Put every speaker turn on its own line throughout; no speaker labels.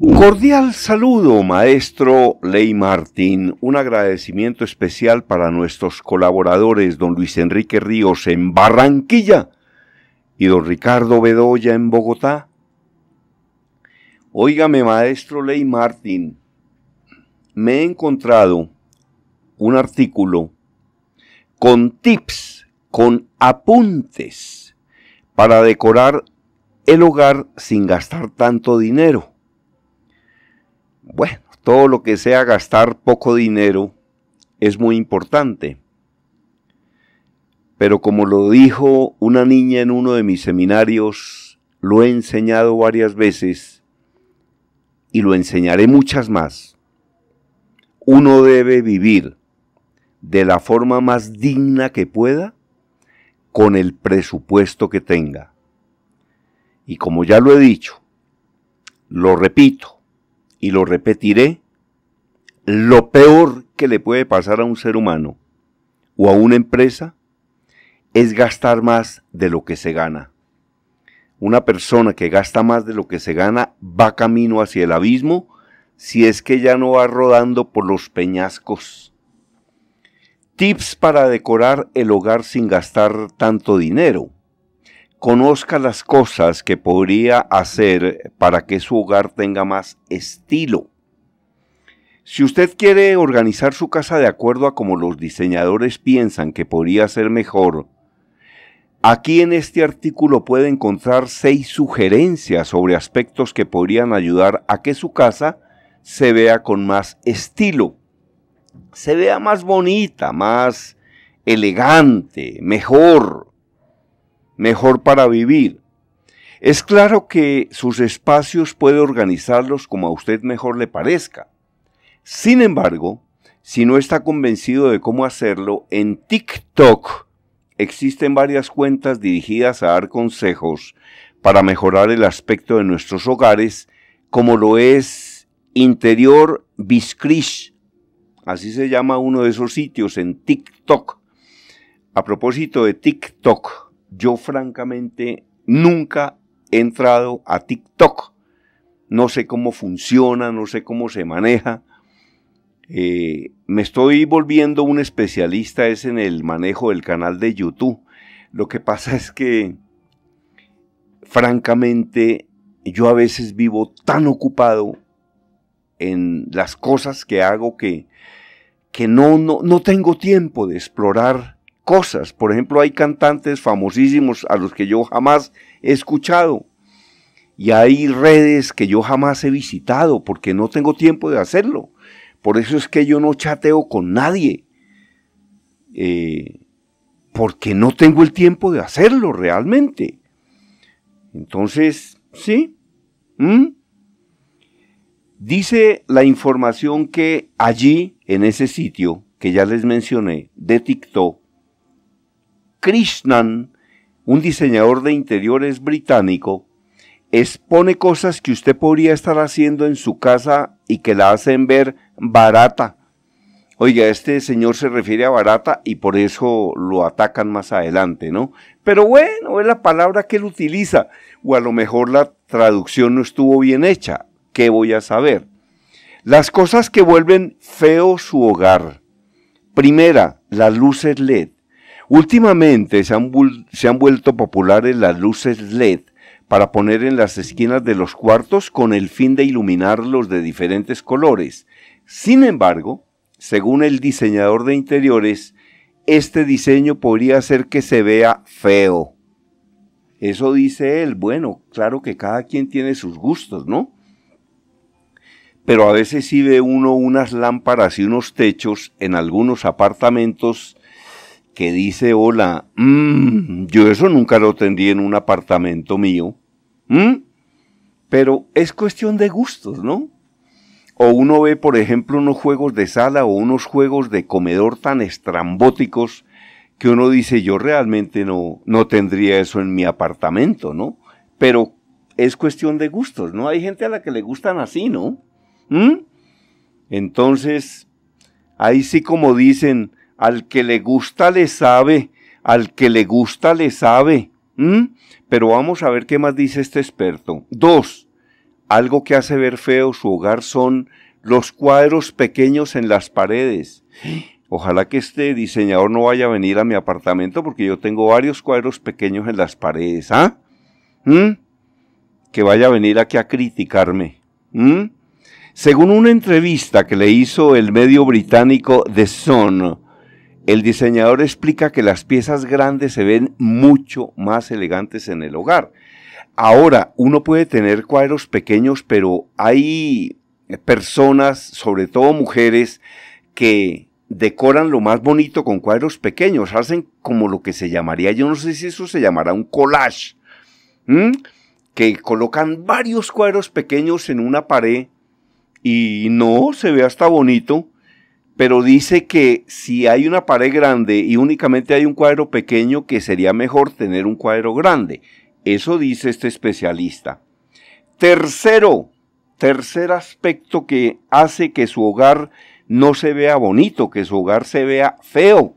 cordial saludo, maestro Ley Martín. Un agradecimiento especial para nuestros colaboradores, don Luis Enrique Ríos en Barranquilla y don Ricardo Bedoya en Bogotá. Óigame, maestro Ley Martín, me he encontrado un artículo con tips, con apuntes para decorar el hogar sin gastar tanto dinero. Bueno, todo lo que sea gastar poco dinero es muy importante. Pero como lo dijo una niña en uno de mis seminarios, lo he enseñado varias veces y lo enseñaré muchas más. Uno debe vivir de la forma más digna que pueda con el presupuesto que tenga. Y como ya lo he dicho, lo repito, y lo repetiré, lo peor que le puede pasar a un ser humano o a una empresa es gastar más de lo que se gana. Una persona que gasta más de lo que se gana va camino hacia el abismo si es que ya no va rodando por los peñascos. Tips para decorar el hogar sin gastar tanto dinero conozca las cosas que podría hacer para que su hogar tenga más estilo. Si usted quiere organizar su casa de acuerdo a como los diseñadores piensan que podría ser mejor, aquí en este artículo puede encontrar seis sugerencias sobre aspectos que podrían ayudar a que su casa se vea con más estilo, se vea más bonita, más elegante, mejor, mejor para vivir. Es claro que sus espacios puede organizarlos como a usted mejor le parezca. Sin embargo, si no está convencido de cómo hacerlo, en TikTok existen varias cuentas dirigidas a dar consejos para mejorar el aspecto de nuestros hogares, como lo es Interior Biscrish. Así se llama uno de esos sitios en TikTok. A propósito de TikTok, yo francamente nunca he entrado a TikTok. No sé cómo funciona, no sé cómo se maneja. Eh, me estoy volviendo un especialista es en el manejo del canal de YouTube. Lo que pasa es que, francamente, yo a veces vivo tan ocupado en las cosas que hago que, que no, no tengo tiempo de explorar cosas. Por ejemplo, hay cantantes famosísimos a los que yo jamás he escuchado y hay redes que yo jamás he visitado porque no tengo tiempo de hacerlo. Por eso es que yo no chateo con nadie. Eh, porque no tengo el tiempo de hacerlo realmente. Entonces, sí. Dice la información que allí, en ese sitio que ya les mencioné, de TikTok, Krishnan, un diseñador de interiores británico, expone cosas que usted podría estar haciendo en su casa y que la hacen ver barata. Oiga, este señor se refiere a barata y por eso lo atacan más adelante, ¿no? Pero bueno, es la palabra que él utiliza, o a lo mejor la traducción no estuvo bien hecha, ¿qué voy a saber? Las cosas que vuelven feo su hogar. Primera, las luces LED. Últimamente se han, vuelto populares las luces LED para poner en las esquinas de los cuartos con el fin de iluminarlos de diferentes colores. Sin embargo, según el diseñador de interiores, este diseño podría hacer que se vea feo. Eso dice él. Bueno, claro que cada quien tiene sus gustos, ¿no? Pero a veces sí ve uno unas lámparas y unos techos en algunos apartamentos que dice, hola, mm, yo eso nunca lo tendría en un apartamento mío. Mm, pero es cuestión de gustos, ¿no? O uno ve, por ejemplo, unos juegos de sala o unos juegos de comedor tan estrambóticos que uno dice, yo realmente no, no tendría eso en mi apartamento, ¿no? Pero es cuestión de gustos, ¿no? Hay gente a la que le gustan así, ¿no? Mm. Entonces, ahí sí como dicen, al que le gusta le sabe, al que le gusta le sabe. ¿Mm? Pero vamos a ver qué más dice este experto. Dos, algo que hace ver feo su hogar son los cuadros pequeños en las paredes. Ojalá que este diseñador no vaya a venir a mi apartamento porque yo tengo varios cuadros pequeños en las paredes. ¿Ah? ¿Mm? Que vaya a venir aquí a criticarme. ¿Mm? Según una entrevista que le hizo el medio británico The Sun el diseñador explica que las piezas grandes se ven mucho más elegantes en el hogar. Ahora, uno puede tener cuadros pequeños, pero hay personas, sobre todo mujeres, que decoran lo más bonito con cuadros pequeños, hacen como lo que se llamaría, yo no sé si eso se llamará un collage, que colocan varios cuadros pequeños en una pared y no se ve hasta bonito, pero dice que si hay una pared grande y únicamente hay un cuadro pequeño, que sería mejor tener un cuadro grande. Eso dice este especialista. Tercero, tercer aspecto que hace que su hogar no se vea bonito, que su hogar se vea feo.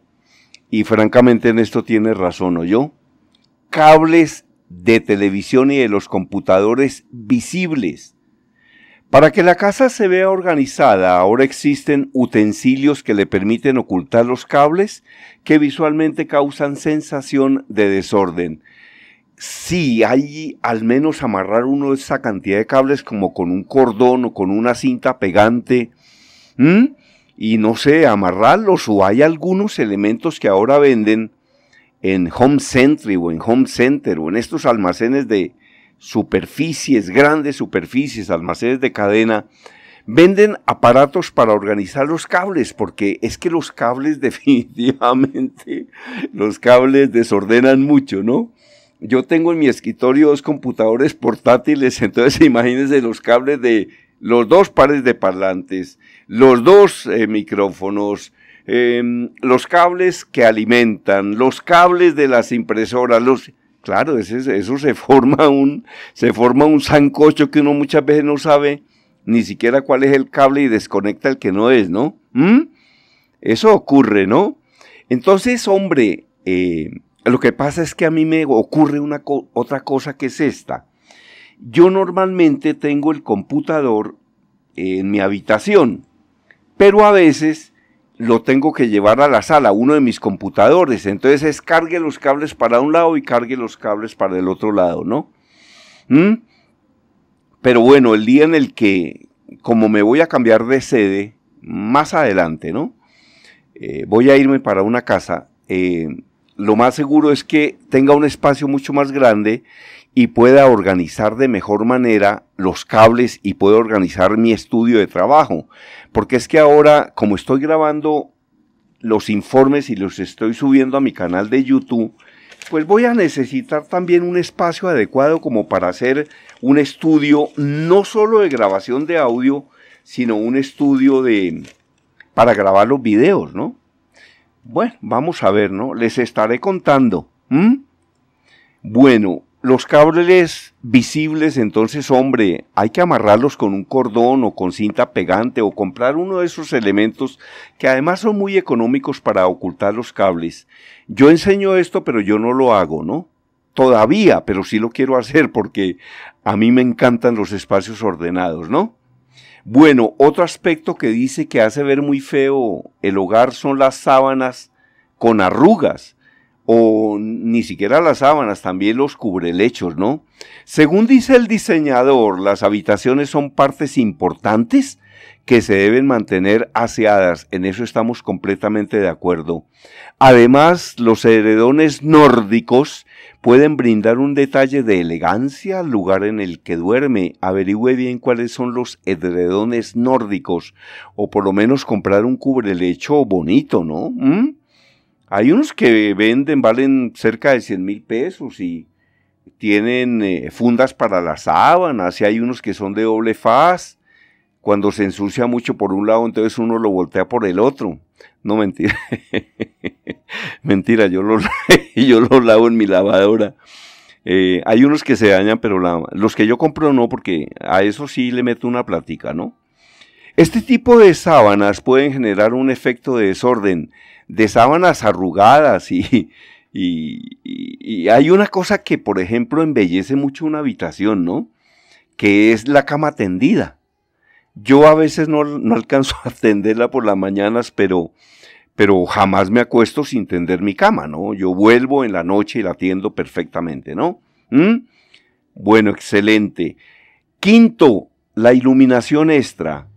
Y francamente en esto tiene razón, ¿o yo? Cables de televisión y de los computadores visibles. Para que la casa se vea organizada, ahora existen utensilios que le permiten ocultar los cables que visualmente causan sensación de desorden. Si sí, hay al menos amarrar uno esa cantidad de cables como con un cordón o con una cinta pegante. Y no sé, amarrarlos o hay algunos elementos que ahora venden en Home center o en Home Center o en estos almacenes de, superficies, grandes superficies, almacenes de cadena, venden aparatos para organizar los cables, porque es que los cables definitivamente, los cables desordenan mucho, ¿no? Yo tengo en mi escritorio dos computadores portátiles, entonces imagínense los cables de los dos pares de parlantes, los dos eh, micrófonos, em, los cables que alimentan, los cables de las impresoras, los Claro, eso se forma, un, se forma un sancocho que uno muchas veces no sabe ni siquiera cuál es el cable y desconecta el que no es, ¿no? ¿Mm? Eso ocurre, ¿no? Entonces, hombre, eh, lo que pasa es que a mí me ocurre una otra cosa que es esta. Yo normalmente tengo el computador en mi habitación, pero a veces lo tengo que llevar a la sala, uno de mis computadores. Entonces es cargue los cables para un lado y cargue los cables para el otro lado, ¿no? ¿Mm? Pero bueno, el día en el que, como me voy a cambiar de sede, más adelante, ¿no? Eh, voy a irme para una casa. Eh, lo más seguro es que tenga un espacio mucho más grande y pueda organizar de mejor manera los cables y pueda organizar mi estudio de trabajo. Porque es que ahora, como estoy grabando los informes y los estoy subiendo a mi canal de YouTube, pues voy a necesitar también un espacio adecuado como para hacer un estudio no solo de grabación de audio, sino un estudio de para grabar los videos, ¿no? Bueno, vamos a ver, ¿no? Les estaré contando. Bueno, los cables visibles, entonces, hombre, hay que amarrarlos con un cordón o con cinta pegante o comprar uno de esos elementos que además son muy económicos para ocultar los cables. Yo enseño esto, pero yo no lo hago, ¿no? Todavía, pero sí lo quiero hacer porque a mí me encantan los espacios ordenados, ¿no? Bueno, otro aspecto que dice que hace ver muy feo el hogar son las sábanas con arrugas o ni siquiera las sábanas, también los cubrelechos, ¿no? Según dice el diseñador, las habitaciones son partes importantes que se deben mantener aseadas, en eso estamos completamente de acuerdo. Además, los edredones nórdicos pueden brindar un detalle de elegancia al lugar en el que duerme. Averigüe bien cuáles son los edredones nórdicos, o por lo menos comprar un cubrelecho bonito, ¿no? ¿Mm? Hay unos que venden, valen cerca de 100 mil pesos y tienen eh, fundas para las sábanas, Así hay unos que son de doble faz. Cuando se ensucia mucho por un lado, entonces uno lo voltea por el otro. No mentira. mentira, yo lo, yo lavo en mi lavadora. Eh, hay unos que se dañan, pero los que yo compro no, porque a eso sí le meto una plática, ¿no? Este tipo de sábanas pueden generar un efecto de desorden, de sábanas arrugadas y, hay una cosa que, por ejemplo, embellece mucho una habitación, ¿no? Que es la cama tendida. Yo a veces no, alcanzo a tenderla por las mañanas, pero, pero jamás me acuesto sin tender mi cama, ¿no? Yo vuelvo en la noche y la atiendo perfectamente, ¿no? ¿Mm? Bueno, excelente. Quinto, la iluminación extra.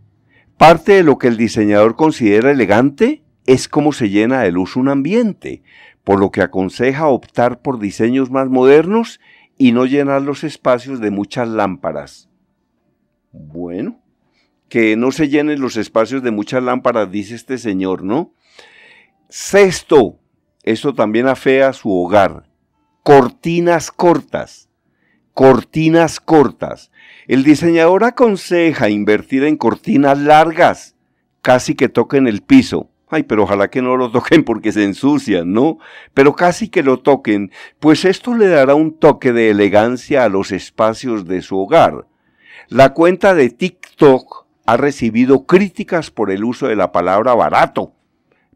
Parte de lo que el diseñador considera elegante es cómo se llena de luz un ambiente, por lo que aconseja optar por diseños más modernos y no llenar los espacios de muchas lámparas. Bueno, que no se llenen los espacios de muchas lámparas, dice este señor, ¿no? Sexto, esto también afea su hogar, cortinas cortas cortinas cortas. El diseñador aconseja invertir en cortinas largas, casi que toquen el piso. Ay, pero ojalá que no lo toquen porque se ensucian, ¿no? Pero casi que lo toquen, pues esto le dará un toque de elegancia a los espacios de su hogar. La cuenta de TikTok ha recibido críticas por el uso de la palabra barato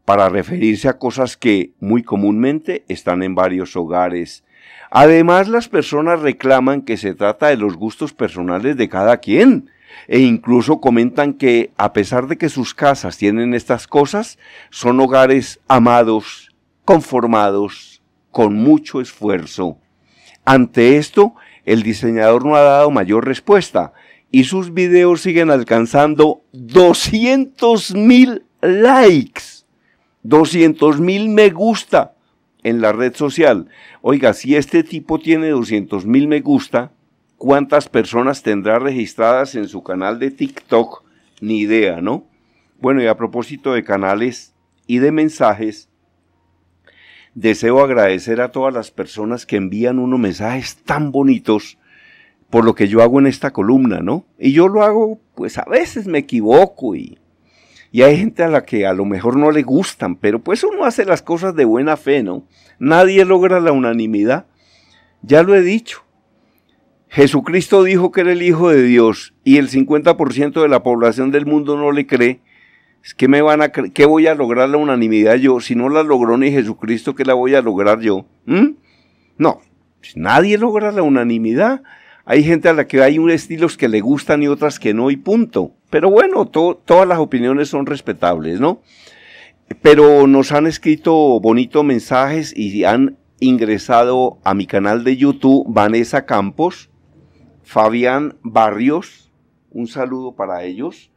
para referirse a cosas que muy comúnmente están en varios hogares Además, las personas reclaman que se trata de los gustos personales de cada quien e incluso comentan que a pesar de que sus casas tienen estas cosas, son hogares amados, conformados, con mucho esfuerzo. Ante esto, el diseñador no ha dado mayor respuesta y sus videos siguen alcanzando 200 mil likes, 200.000 mil me gusta en la red social, oiga, si este tipo tiene 200 mil me gusta, ¿cuántas personas tendrá registradas en su canal de TikTok? Ni idea, ¿no? Bueno, y a propósito de canales y de mensajes, deseo agradecer a todas las personas que envían unos mensajes tan bonitos por lo que yo hago en esta columna, ¿no? Y yo lo hago, pues a veces me equivoco y y hay gente a la que a lo mejor no le gustan, pero pues uno hace las cosas de buena fe, ¿no? Nadie logra la unanimidad. Ya lo he dicho. Jesucristo dijo que era el Hijo de Dios y el 50% de la población del mundo no le cree. ¿Qué, me van a ¿Qué voy a lograr la unanimidad yo? Si no la logró ni Jesucristo, ¿qué la voy a lograr yo? ¿Mm? No, pues nadie logra la unanimidad. Hay gente a la que hay unos estilos que le gustan y otras que no, y punto. Pero bueno, todas las opiniones son respetables, ¿no? Pero nos han escrito bonitos mensajes y han ingresado a mi canal de YouTube Vanessa Campos, Fabián Barrios, un saludo para ellos,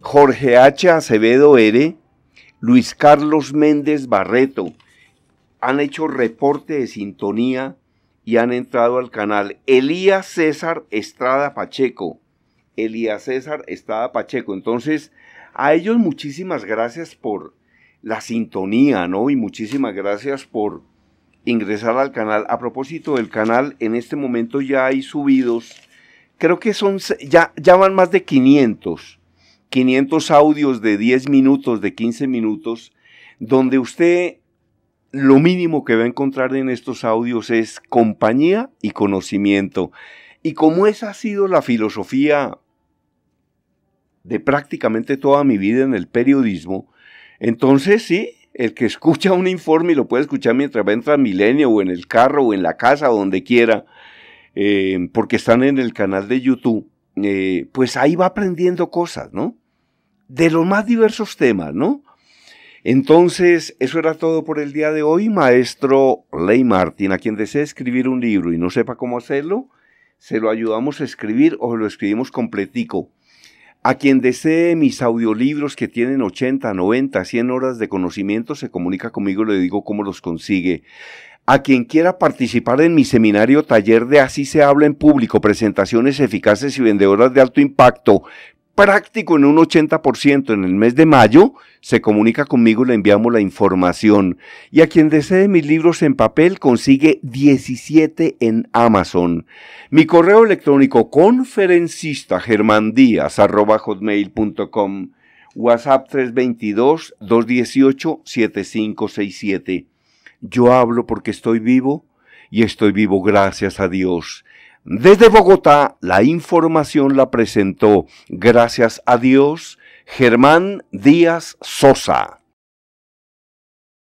Jorge H. Acevedo R., Luis Carlos Méndez Barreto, han hecho reporte de sintonía y han entrado al canal. Elías César Estrada Pacheco, Elías César estaba Pacheco. Entonces, a ellos muchísimas gracias por la sintonía, ¿no? Y muchísimas gracias por ingresar al canal. A propósito del canal, en este momento ya hay subidos, creo que son, ya, ya van más de 500, 500 audios de 10 minutos, de 15 minutos, donde usted lo mínimo que va a encontrar en estos audios es compañía y conocimiento. Y como esa ha sido la filosofía de prácticamente toda mi vida en el periodismo, entonces sí, el que escucha un informe y lo puede escuchar mientras va en Milenio, o en el carro o en la casa o donde quiera, eh, porque están en el canal de YouTube, eh, pues ahí va aprendiendo cosas, ¿no? De los más diversos temas, ¿no? Entonces, eso era todo por el día de hoy, maestro Ley Martin. A quien desee escribir un libro y no sepa cómo hacerlo, se lo ayudamos a escribir o lo escribimos completico. A quien desee mis audiolibros que tienen 80, 90, 100 horas de conocimiento, se comunica conmigo y le digo cómo los consigue. A quien quiera participar en mi seminario taller de Así se habla en público, presentaciones eficaces y vendedoras de alto impacto, práctico en un 80% en el mes de mayo, se comunica conmigo, le enviamos la información. Y a quien desee mis libros en papel, consigue 17 en Amazon. Mi correo electrónico conferencista hotmail.com WhatsApp 322-218-7567. Yo hablo porque estoy vivo y estoy vivo gracias a Dios. Desde Bogotá, la información la presentó, gracias a Dios, Germán Díaz Sosa.